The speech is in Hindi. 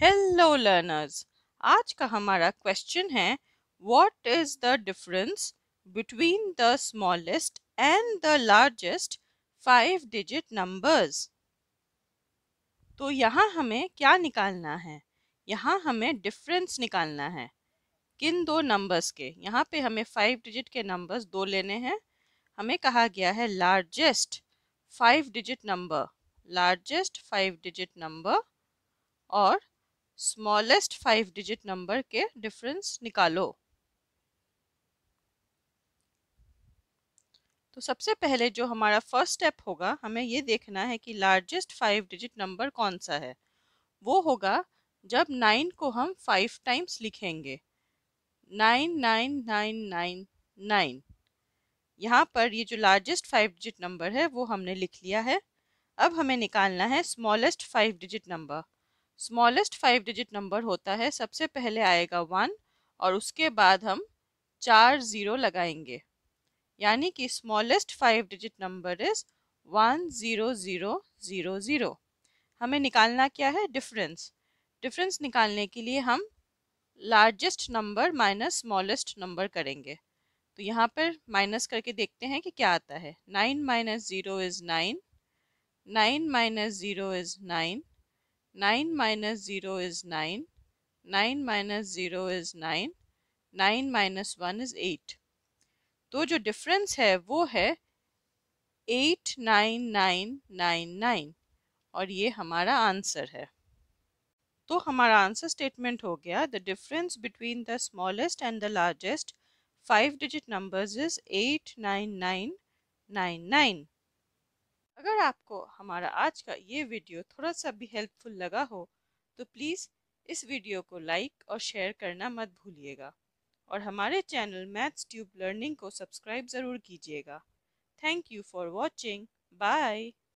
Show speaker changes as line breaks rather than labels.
हेलो लर्नर्स आज का हमारा क्वेश्चन है what is the difference between the smallest and the largest five digit numbers तो यहाँ हमें क्या निकालना है यहाँ हमें डिफरेंस निकालना है किन दो नंबर्स के यहाँ पे हमें फाइव डिजिट के नंबर्स दो लेने हैं हमें कहा गया है largest five digit number largest five digit number और स्मॉलेस्ट फाइव डिजिट नंबर के डिफरेंस निकालो तो सबसे पहले जो हमारा फर्स्ट स्टेप होगा हमें ये देखना है कि लार्जेस्ट फाइव डिजिट नंबर कौन सा है वो होगा जब नाइन को हम फाइव टाइम्स लिखेंगे nine nine nine nine nine यहाँ पर ये जो लार्जेस्ट फाइव डिजिट नंबर है वो हमने लिख लिया है अब हमें निकालना है smallest five digit number smallest five digit number होता है सबसे पहले आएगा वन और उसके बाद हम चार ज़ीरो लगाएंगे यानी कि smallest five digit number is one zero zero zero zero हमें निकालना क्या है डिफरेंस डिफरेंस निकालने के लिए हम largest number minus smallest number करेंगे तो यहाँ पर माइनस करके देखते हैं कि क्या आता है nine minus zero is nine nine minus zero is nine 9 minus 0 is 9, 9 minus 0 is 9, 9 minus 1 is 8. तो जो डिफरेंस है वो है eight nine nine nine nine और ये हमारा आंसर है तो हमारा आंसर स्टेटमेंट हो गया the difference between the smallest and the largest five digit numbers is eight nine nine nine nine अगर आपको हमारा आज का ये वीडियो थोड़ा सा भी हेल्पफुल लगा हो तो प्लीज़ इस वीडियो को लाइक और शेयर करना मत भूलिएगा और हमारे चैनल मैथ्स ट्यूब लर्निंग को सब्सक्राइब ज़रूर कीजिएगा thank you for watching bye